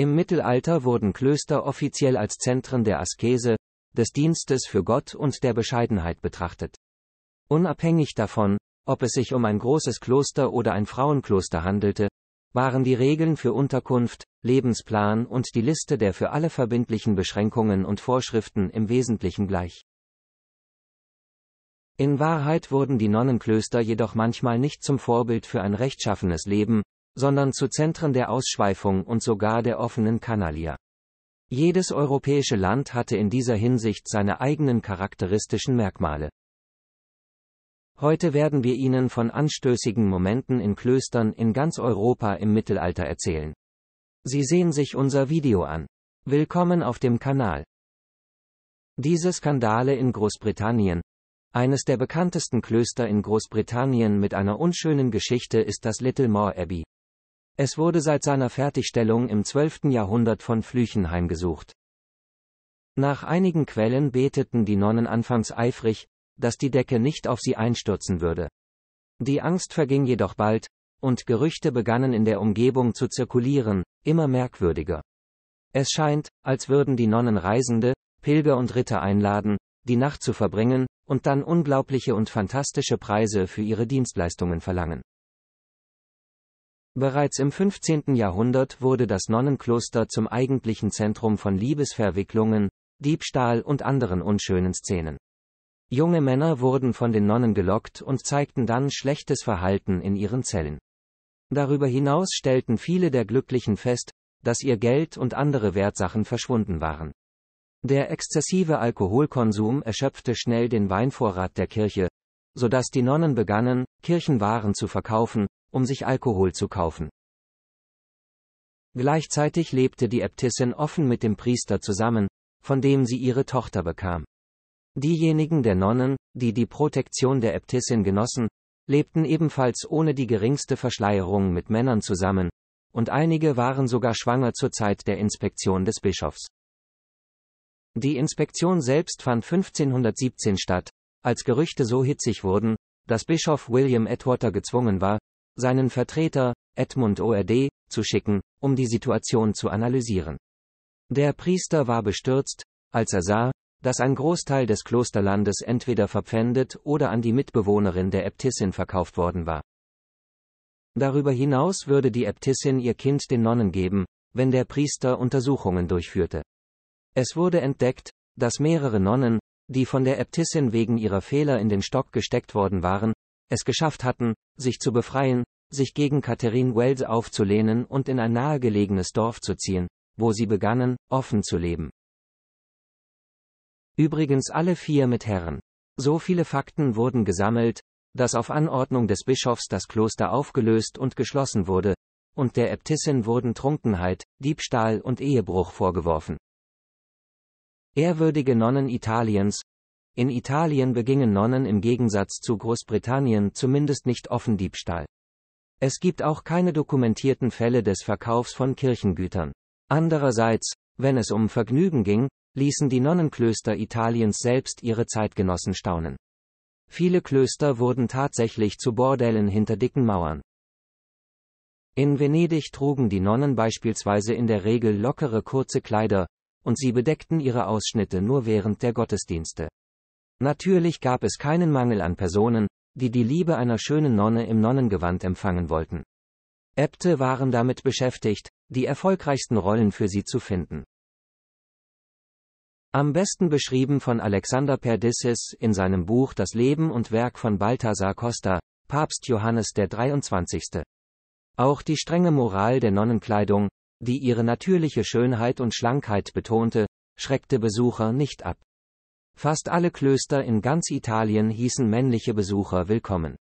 Im Mittelalter wurden Klöster offiziell als Zentren der Askese, des Dienstes für Gott und der Bescheidenheit betrachtet. Unabhängig davon, ob es sich um ein großes Kloster oder ein Frauenkloster handelte, waren die Regeln für Unterkunft, Lebensplan und die Liste der für alle verbindlichen Beschränkungen und Vorschriften im Wesentlichen gleich. In Wahrheit wurden die Nonnenklöster jedoch manchmal nicht zum Vorbild für ein rechtschaffenes Leben, sondern zu Zentren der Ausschweifung und sogar der offenen Kanalier. Jedes europäische Land hatte in dieser Hinsicht seine eigenen charakteristischen Merkmale. Heute werden wir Ihnen von anstößigen Momenten in Klöstern in ganz Europa im Mittelalter erzählen. Sie sehen sich unser Video an. Willkommen auf dem Kanal. Diese Skandale in Großbritannien. Eines der bekanntesten Klöster in Großbritannien mit einer unschönen Geschichte ist das Little Moor Abbey. Es wurde seit seiner Fertigstellung im 12. Jahrhundert von Flüchen heimgesucht. Nach einigen Quellen beteten die Nonnen anfangs eifrig, dass die Decke nicht auf sie einstürzen würde. Die Angst verging jedoch bald, und Gerüchte begannen in der Umgebung zu zirkulieren, immer merkwürdiger. Es scheint, als würden die Nonnen Reisende, Pilger und Ritter einladen, die Nacht zu verbringen, und dann unglaubliche und fantastische Preise für ihre Dienstleistungen verlangen. Bereits im 15. Jahrhundert wurde das Nonnenkloster zum eigentlichen Zentrum von Liebesverwicklungen, Diebstahl und anderen unschönen Szenen. Junge Männer wurden von den Nonnen gelockt und zeigten dann schlechtes Verhalten in ihren Zellen. Darüber hinaus stellten viele der Glücklichen fest, dass ihr Geld und andere Wertsachen verschwunden waren. Der exzessive Alkoholkonsum erschöpfte schnell den Weinvorrat der Kirche, so dass die Nonnen begannen, Kirchenwaren zu verkaufen, um sich Alkohol zu kaufen. Gleichzeitig lebte die Äbtissin offen mit dem Priester zusammen, von dem sie ihre Tochter bekam. Diejenigen der Nonnen, die die Protektion der Äbtissin genossen, lebten ebenfalls ohne die geringste Verschleierung mit Männern zusammen, und einige waren sogar schwanger zur Zeit der Inspektion des Bischofs. Die Inspektion selbst fand 1517 statt, als Gerüchte so hitzig wurden, dass Bischof William Atwater gezwungen war, seinen Vertreter, Edmund ORD, zu schicken, um die Situation zu analysieren. Der Priester war bestürzt, als er sah, dass ein Großteil des Klosterlandes entweder verpfändet oder an die Mitbewohnerin der Äbtissin verkauft worden war. Darüber hinaus würde die Äbtissin ihr Kind den Nonnen geben, wenn der Priester Untersuchungen durchführte. Es wurde entdeckt, dass mehrere Nonnen, die von der Äbtissin wegen ihrer Fehler in den Stock gesteckt worden waren, es geschafft hatten, sich zu befreien, sich gegen Catherine Wells aufzulehnen und in ein nahegelegenes Dorf zu ziehen, wo sie begannen, offen zu leben. Übrigens alle vier mit Herren. So viele Fakten wurden gesammelt, dass auf Anordnung des Bischofs das Kloster aufgelöst und geschlossen wurde, und der Äbtissin wurden Trunkenheit, Diebstahl und Ehebruch vorgeworfen. Ehrwürdige Nonnen Italiens In Italien begingen Nonnen im Gegensatz zu Großbritannien zumindest nicht offen Diebstahl. Es gibt auch keine dokumentierten Fälle des Verkaufs von Kirchengütern. Andererseits, wenn es um Vergnügen ging, ließen die Nonnenklöster Italiens selbst ihre Zeitgenossen staunen. Viele Klöster wurden tatsächlich zu Bordellen hinter dicken Mauern. In Venedig trugen die Nonnen beispielsweise in der Regel lockere kurze Kleider, und sie bedeckten ihre Ausschnitte nur während der Gottesdienste. Natürlich gab es keinen Mangel an Personen, die die Liebe einer schönen Nonne im Nonnengewand empfangen wollten. Äbte waren damit beschäftigt, die erfolgreichsten Rollen für sie zu finden. Am besten beschrieben von Alexander Perdissis in seinem Buch Das Leben und Werk von Balthasar Costa, Papst Johannes der 23. Auch die strenge Moral der Nonnenkleidung, die ihre natürliche Schönheit und Schlankheit betonte, schreckte Besucher nicht ab. Fast alle Klöster in ganz Italien hießen männliche Besucher willkommen.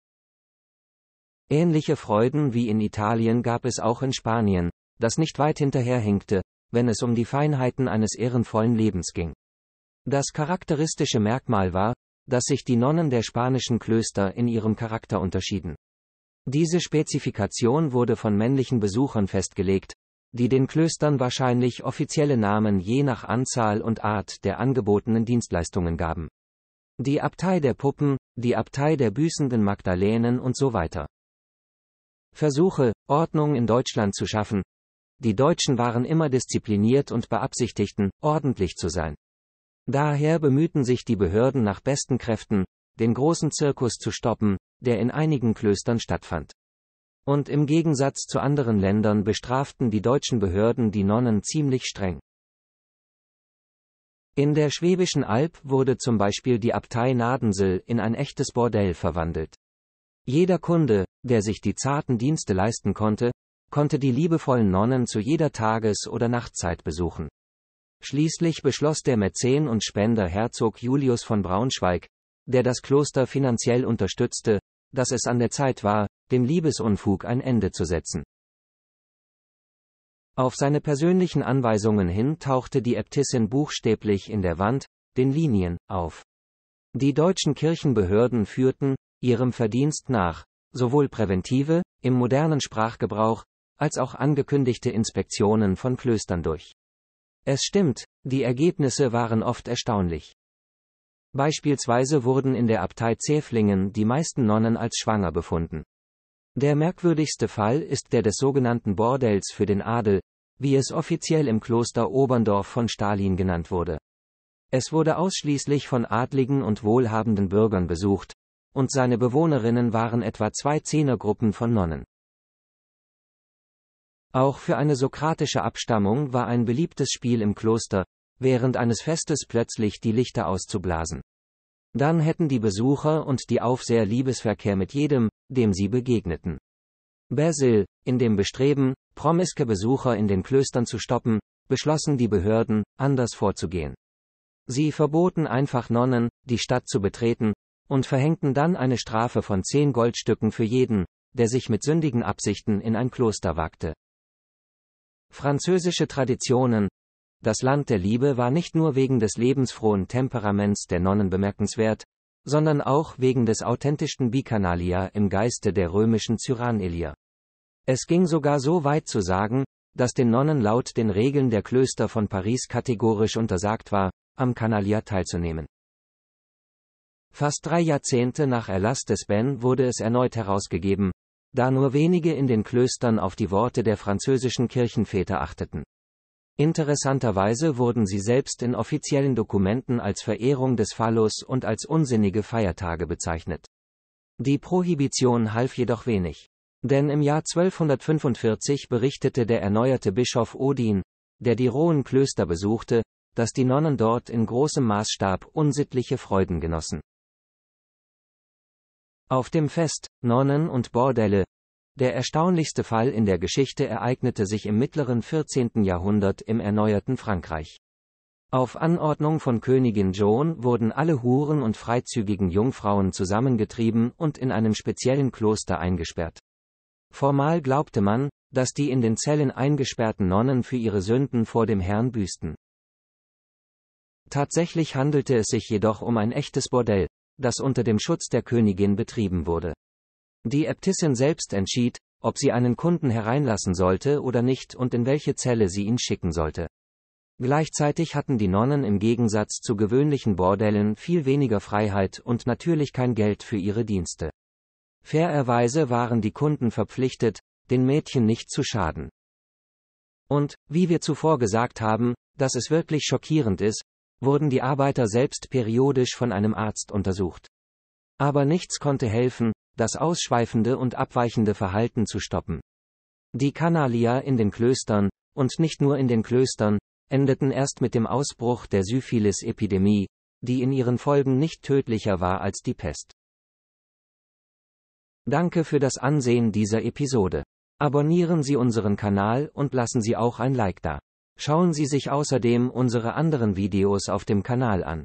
Ähnliche Freuden wie in Italien gab es auch in Spanien, das nicht weit hinterherhinkte, wenn es um die Feinheiten eines ehrenvollen Lebens ging. Das charakteristische Merkmal war, dass sich die Nonnen der spanischen Klöster in ihrem Charakter unterschieden. Diese Spezifikation wurde von männlichen Besuchern festgelegt, die den Klöstern wahrscheinlich offizielle Namen je nach Anzahl und Art der angebotenen Dienstleistungen gaben. Die Abtei der Puppen, die Abtei der büßenden Magdalenen und so weiter. Versuche, Ordnung in Deutschland zu schaffen. Die Deutschen waren immer diszipliniert und beabsichtigten, ordentlich zu sein. Daher bemühten sich die Behörden nach besten Kräften, den großen Zirkus zu stoppen, der in einigen Klöstern stattfand. Und im Gegensatz zu anderen Ländern bestraften die deutschen Behörden die Nonnen ziemlich streng. In der Schwäbischen Alb wurde zum Beispiel die Abtei Nadensel in ein echtes Bordell verwandelt. Jeder Kunde, der sich die zarten Dienste leisten konnte, konnte die liebevollen Nonnen zu jeder Tages- oder Nachtzeit besuchen. Schließlich beschloss der Mäzen und Spender Herzog Julius von Braunschweig, der das Kloster finanziell unterstützte, dass es an der Zeit war, dem Liebesunfug ein Ende zu setzen. Auf seine persönlichen Anweisungen hin tauchte die Äbtissin buchstäblich in der Wand, den Linien, auf. Die deutschen Kirchenbehörden führten, ihrem Verdienst nach, sowohl präventive, im modernen Sprachgebrauch, als auch angekündigte Inspektionen von Klöstern durch. Es stimmt, die Ergebnisse waren oft erstaunlich. Beispielsweise wurden in der Abtei Zäflingen die meisten Nonnen als schwanger befunden. Der merkwürdigste Fall ist der des sogenannten Bordells für den Adel, wie es offiziell im Kloster Oberndorf von Stalin genannt wurde. Es wurde ausschließlich von adligen und wohlhabenden Bürgern besucht, und seine Bewohnerinnen waren etwa zwei Zehnergruppen von Nonnen. Auch für eine sokratische Abstammung war ein beliebtes Spiel im Kloster, während eines Festes plötzlich die Lichter auszublasen. Dann hätten die Besucher und die Aufseher Liebesverkehr mit jedem, dem sie begegneten. Basil, in dem Bestreben, promiske Besucher in den Klöstern zu stoppen, beschlossen die Behörden, anders vorzugehen. Sie verboten einfach Nonnen, die Stadt zu betreten, und verhängten dann eine Strafe von zehn Goldstücken für jeden, der sich mit sündigen Absichten in ein Kloster wagte. Französische Traditionen, das Land der Liebe war nicht nur wegen des lebensfrohen Temperaments der Nonnen bemerkenswert, sondern auch wegen des authentischen Bicanalia im Geiste der römischen Cyranilia. Es ging sogar so weit zu sagen, dass den Nonnen laut den Regeln der Klöster von Paris kategorisch untersagt war, am Canalia teilzunehmen. Fast drei Jahrzehnte nach Erlass des Ben wurde es erneut herausgegeben, da nur wenige in den Klöstern auf die Worte der französischen Kirchenväter achteten. Interessanterweise wurden sie selbst in offiziellen Dokumenten als Verehrung des Phallus und als unsinnige Feiertage bezeichnet. Die Prohibition half jedoch wenig. Denn im Jahr 1245 berichtete der erneuerte Bischof Odin, der die rohen Klöster besuchte, dass die Nonnen dort in großem Maßstab unsittliche Freuden genossen. Auf dem Fest, Nonnen und Bordelle, der erstaunlichste Fall in der Geschichte ereignete sich im mittleren 14. Jahrhundert im erneuerten Frankreich. Auf Anordnung von Königin Joan wurden alle Huren und freizügigen Jungfrauen zusammengetrieben und in einem speziellen Kloster eingesperrt. Formal glaubte man, dass die in den Zellen eingesperrten Nonnen für ihre Sünden vor dem Herrn büßten. Tatsächlich handelte es sich jedoch um ein echtes Bordell, das unter dem Schutz der Königin betrieben wurde. Die Äbtissin selbst entschied, ob sie einen Kunden hereinlassen sollte oder nicht und in welche Zelle sie ihn schicken sollte. Gleichzeitig hatten die Nonnen im Gegensatz zu gewöhnlichen Bordellen viel weniger Freiheit und natürlich kein Geld für ihre Dienste. Fairerweise waren die Kunden verpflichtet, den Mädchen nicht zu schaden. Und, wie wir zuvor gesagt haben, dass es wirklich schockierend ist, wurden die Arbeiter selbst periodisch von einem Arzt untersucht. Aber nichts konnte helfen, das ausschweifende und abweichende Verhalten zu stoppen. Die Kanalier in den Klöstern, und nicht nur in den Klöstern, endeten erst mit dem Ausbruch der Syphilis-Epidemie, die in ihren Folgen nicht tödlicher war als die Pest. Danke für das Ansehen dieser Episode. Abonnieren Sie unseren Kanal und lassen Sie auch ein Like da. Schauen Sie sich außerdem unsere anderen Videos auf dem Kanal an.